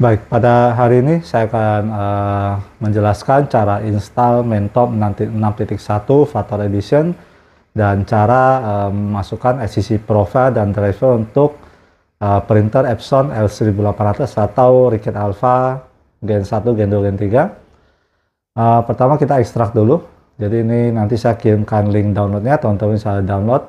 Baik, pada hari ini saya akan uh, menjelaskan cara install Mentop 6.1 Fator Edition dan cara uh, memasukkan SCC profile dan driver untuk uh, printer Epson L1800 atau Ricket Alpha Gen 1, Gen 2, Gen 3. Uh, pertama kita ekstrak dulu. Jadi ini nanti saya kirimkan link downloadnya, teman-teman bisa download.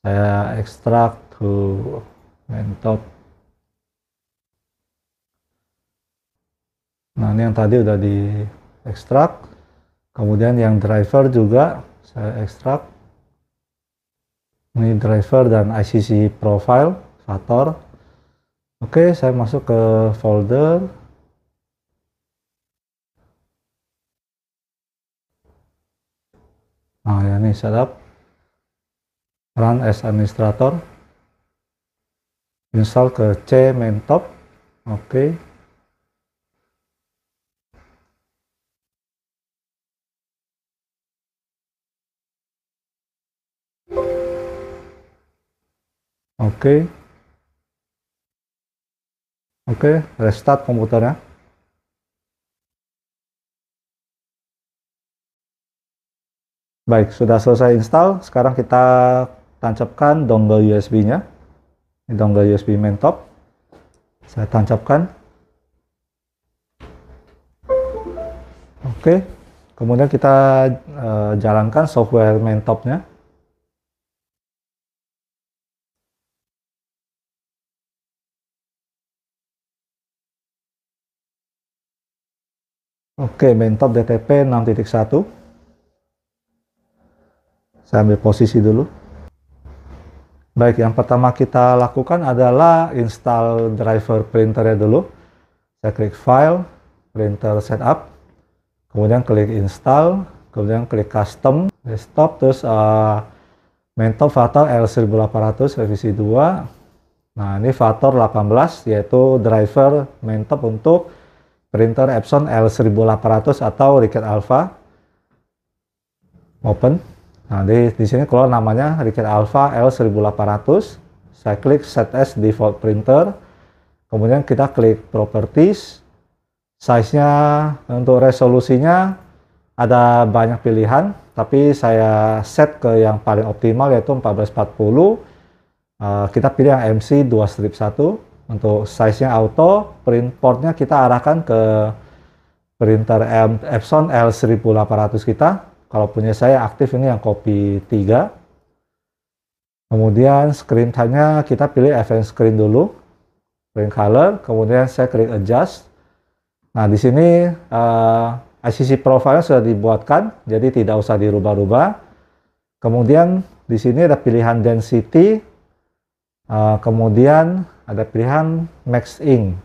Saya ekstrak to Mentop Nah, ini yang tadi udah di ekstrak. Kemudian yang driver juga saya ekstrak. Ini driver dan ICC profile, fator. Oke, saya masuk ke folder. Nah, ya ini setup. Run as administrator. Install ke C main top. Oke. Okay. Oke. Oke, restart komputernya. Baik, sudah selesai install. Sekarang kita tancapkan dongle USB-nya. Ini dongle USB main top. Saya tancapkan. Oke, kemudian kita uh, jalankan software main topnya. Oke, mentok DTP 6.1. Saya ambil posisi dulu. Baik, yang pertama kita lakukan adalah install driver printernya dulu. Saya klik file, printer setup, kemudian klik install, kemudian klik custom, desktop, terus uh, mentop Fator L1800 revisi 2. Nah, ini Fator 18, yaitu driver mentop untuk printer Epson L1800 atau Ricket Alpha open nah di, di sini keluar namanya Ricket Alpha L1800 saya klik set as default printer kemudian kita klik properties size nya untuk resolusinya ada banyak pilihan tapi saya set ke yang paling optimal yaitu 1440 uh, eh, kita pilih yang MC 2 strip 1 untuk size-nya auto, print portnya kita arahkan ke printer Epson L1800 kita. Kalau punya saya aktif ini yang copy 3. Kemudian screen time-nya kita pilih event screen dulu. Print color, kemudian saya klik adjust. Nah, di sini uh, eh, ICC profile sudah dibuatkan, jadi tidak usah dirubah-rubah. Kemudian di sini ada pilihan density, uh, kemudian ada pilihan Max Ink.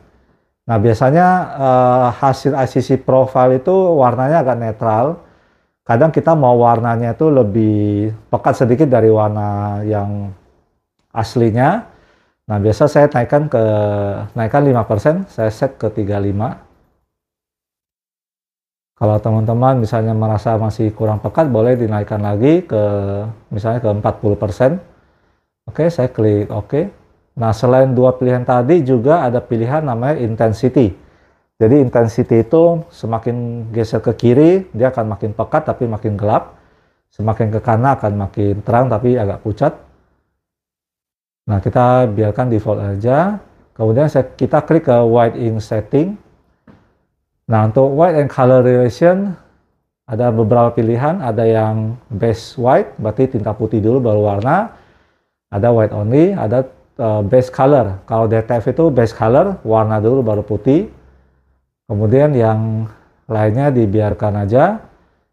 Nah biasanya eh, hasil ICC profile itu warnanya agak netral. Kadang kita mau warnanya itu lebih pekat sedikit dari warna yang aslinya. Nah biasa saya naikkan ke naikkan 5%, saya set ke 35. Kalau teman-teman misalnya merasa masih kurang pekat, boleh dinaikkan lagi ke misalnya ke 40%. Oke, saya klik oke. OK. Nah, selain dua pilihan tadi juga ada pilihan namanya intensity. Jadi intensity itu semakin geser ke kiri, dia akan makin pekat tapi makin gelap. Semakin ke kanan akan makin terang tapi agak pucat. Nah, kita biarkan default aja. Kemudian saya, kita klik ke white in setting. Nah, untuk white and color relation ada beberapa pilihan, ada yang base white berarti tinta putih dulu baru warna. Ada white only, ada Uh, base color. Kalau DTF itu base color, warna dulu baru putih. Kemudian yang lainnya dibiarkan aja.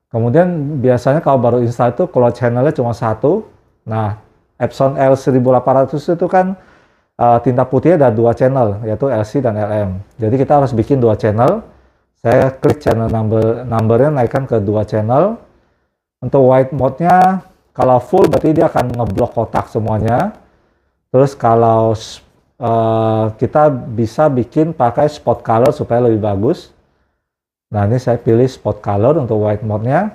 Kemudian biasanya kalau baru install itu kalau channelnya cuma satu. Nah, Epson L1800 itu kan uh, tinta putihnya ada dua channel, yaitu LC dan LM. Jadi kita harus bikin dua channel. Saya klik channel number, numbernya naikkan ke dua channel. Untuk white mode-nya, kalau full berarti dia akan ngeblok kotak semuanya. Terus kalau uh, kita bisa bikin pakai spot color supaya lebih bagus. Nah ini saya pilih spot color untuk white mode-nya.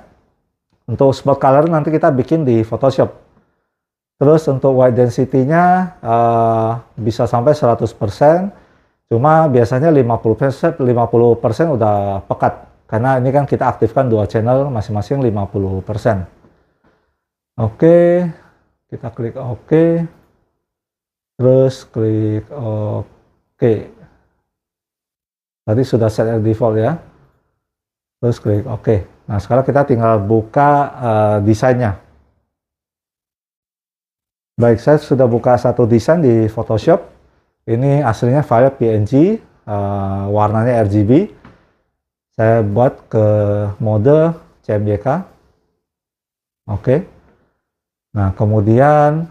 Untuk spot color nanti kita bikin di Photoshop. Terus untuk white density-nya uh, bisa sampai 100%, cuma biasanya 50%, 50% udah pekat. Karena ini kan kita aktifkan dua channel masing-masing 50%. Oke, okay. kita klik oke terus klik OK. Tadi sudah set as default ya. Terus klik OK. Nah, sekarang kita tinggal buka uh, desainnya. Baik, saya sudah buka satu desain di Photoshop. Ini aslinya file PNG, uh, eh, warnanya RGB. Saya buat ke mode CMYK. Oke. Okay. Nah, kemudian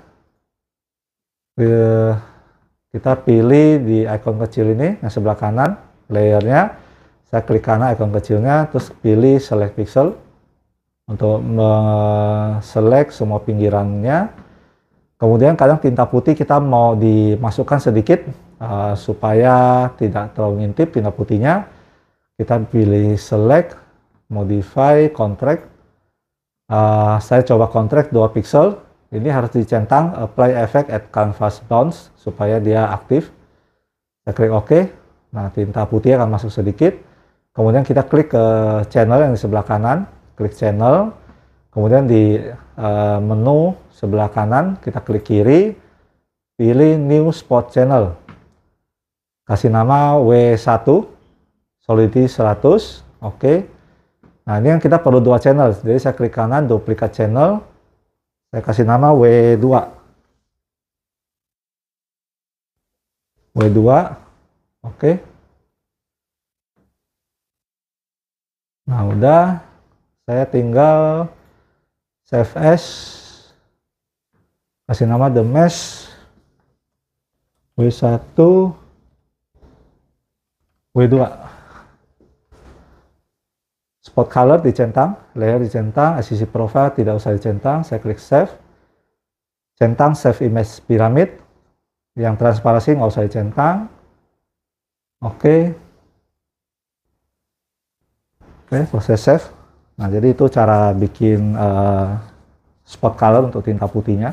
kita pilih di icon kecil ini yang sebelah kanan layernya saya klik kanan icon kecilnya terus pilih select pixel untuk select semua pinggirannya kemudian kadang tinta putih kita mau dimasukkan sedikit uh, supaya tidak terlalu ngintip tinta putihnya kita pilih select modify contract uh, saya coba contract 2 pixel ini harus dicentang apply eh, effect at canvas bounce supaya dia aktif kita klik OK nah tinta putih akan masuk sedikit kemudian kita klik ke channel yang di sebelah kanan klik channel kemudian di eh, menu sebelah kanan kita klik kiri pilih new spot channel kasih nama W1 solidity 100 oke okay. nah ini yang kita perlu dua channel jadi saya klik kanan duplikat channel saya kasih nama W2. W2. Oke. Nah, udah. Saya tinggal save as. Kasih nama the mesh. W1. W2. Oke spot color dicentang, layer dicentang, SCC profile tidak usah dicentang, saya klik save. Centang save image Pyramid, yang transparansi nggak usah dicentang. Oke. Oke, proses save. Nah, jadi itu cara bikin uh, spot color untuk tinta putihnya.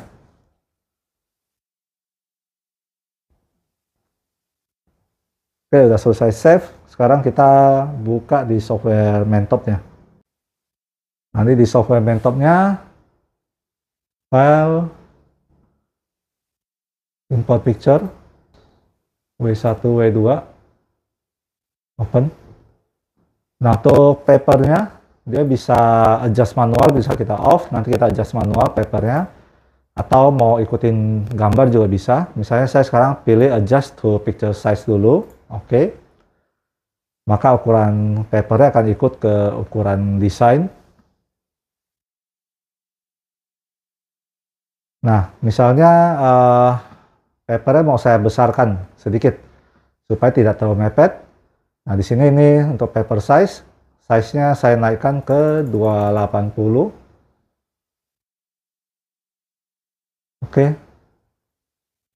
Oke, udah selesai save. Sekarang kita buka di software mentopnya. Nanti di software mentopnya, file, import picture, W1, W2, open. Nah, untuk papernya, dia bisa adjust manual, bisa kita off, nanti kita adjust manual papernya. Atau mau ikutin gambar juga bisa. Misalnya saya sekarang pilih adjust to picture size dulu oke okay, maka ukuran papernya akan ikut ke ukuran desain nah misalnya uh, papernya mau saya besarkan sedikit supaya tidak terlalu mepet nah di sini ini untuk paper size size-nya saya naikkan ke 280 oke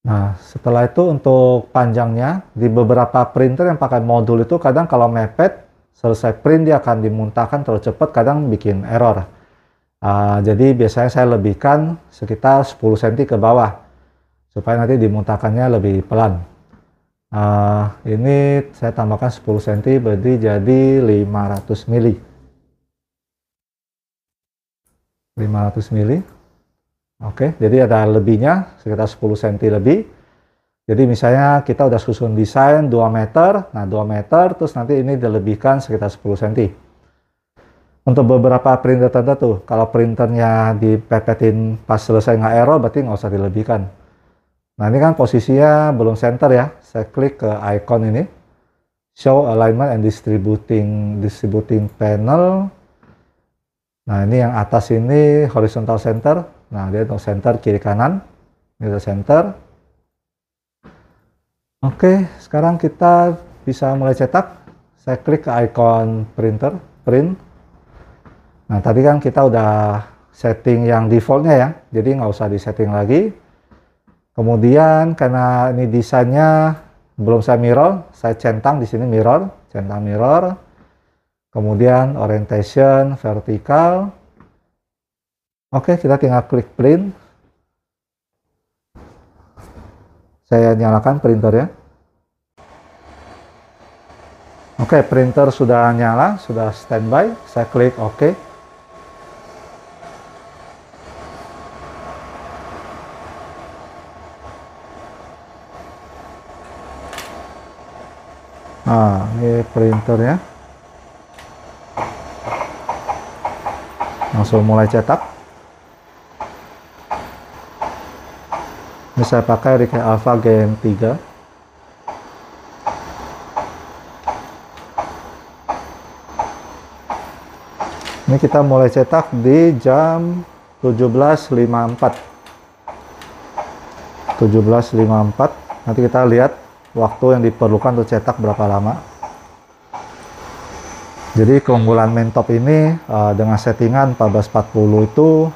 Nah, setelah itu untuk panjangnya, di beberapa printer yang pakai modul itu kadang kalau mepet, selesai print dia akan dimuntahkan terlalu cepat, kadang bikin error. Uh, jadi biasanya saya lebihkan sekitar 10 cm ke bawah, supaya nanti dimuntahkannya lebih pelan. Uh, ini saya tambahkan 10 cm, berarti jadi 500 mili. 500 mili. Oke, jadi ada lebihnya sekitar 10 cm lebih. Jadi misalnya kita udah susun desain 2 meter, nah 2 meter terus nanti ini dilebihkan sekitar 10 cm. Untuk beberapa printer tertentu, kalau printernya dipepetin pas selesai nggak error berarti nggak usah dilebihkan. Nah ini kan posisinya belum center ya, saya klik ke icon ini. Show alignment and distributing distributing panel. Nah ini yang atas ini horizontal center, Nah, dia no center kiri kanan, middle center. Oke, sekarang kita bisa mulai cetak. Saya klik ke icon printer, print. Nah, tadi kan kita udah setting yang defaultnya ya, jadi nggak usah disetting lagi. Kemudian karena ini desainnya belum saya mirror, saya centang di sini mirror, centang mirror. Kemudian orientation vertikal, Oke, kita tinggal klik print. Saya nyalakan printernya. Oke, printer sudah nyala, sudah standby. Saya klik OK. Nah, ini printernya. Langsung mulai cetak. Ini saya pakai rika Alpha Gen 3. Ini kita mulai cetak di jam 17.54. 17.54. Nanti kita lihat waktu yang diperlukan untuk cetak berapa lama. Jadi keunggulan main top ini uh, dengan settingan 1440 itu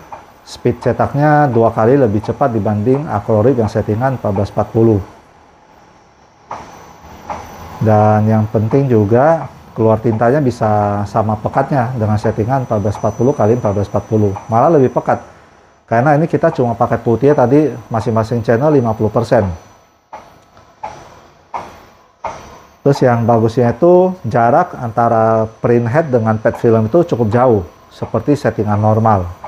Speed cetaknya dua kali lebih cepat dibanding Acrorip yang settingan 1440. Dan yang penting juga keluar tintanya bisa sama pekatnya dengan settingan 1440 kali 1440. Malah lebih pekat. Karena ini kita cuma pakai putih tadi masing-masing channel 50%. Terus yang bagusnya itu jarak antara print head dengan pad film itu cukup jauh, seperti settingan normal.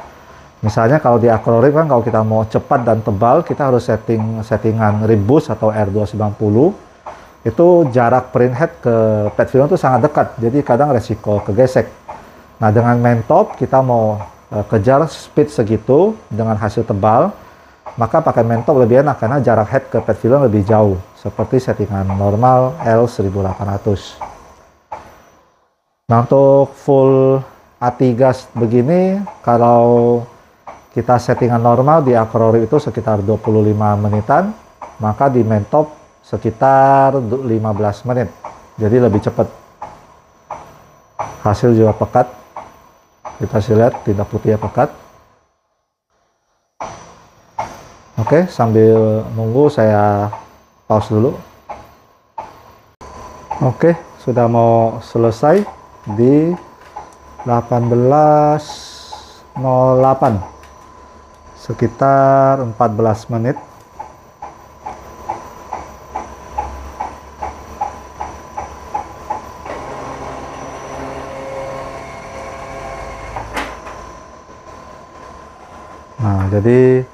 Misalnya kalau di akrolit kan kalau kita mau cepat dan tebal, kita harus setting settingan Ribus atau R290. Itu jarak print head ke pad film itu sangat dekat, jadi kadang resiko kegesek. Nah dengan main top kita mau uh, kejar speed segitu dengan hasil tebal, maka pakai main top lebih enak karena jarak head ke pad film lebih jauh, seperti settingan normal L1800. Nah untuk full A3 begini kalau kita settingan normal di Acrory itu sekitar 25 menitan, maka di main sekitar 15 menit. Jadi lebih cepat. Hasil juga pekat. Kita lihat tidak putih ya pekat. Oke, sambil nunggu saya pause dulu. Oke, sudah mau selesai di 1808 sekitar 14 menit nah jadi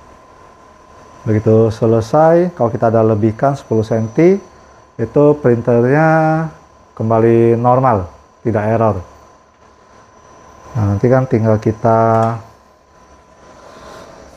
begitu selesai kalau kita ada lebihkan 10 cm itu printernya kembali normal tidak error nah, nanti kan tinggal kita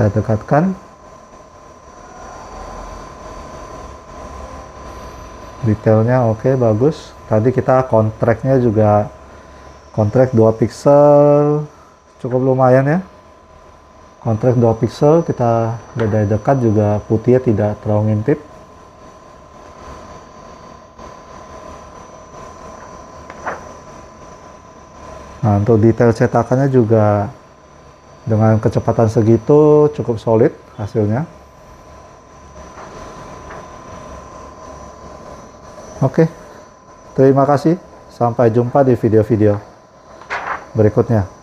saya dekatkan detailnya oke okay, bagus tadi kita kontraknya juga kontrak 2 pixel cukup lumayan ya kontrak 2 pixel kita dari dekat juga putihnya tidak terlalu ngintip nah untuk detail cetakannya juga dengan kecepatan segitu cukup solid hasilnya. Oke, terima kasih. Sampai jumpa di video-video berikutnya.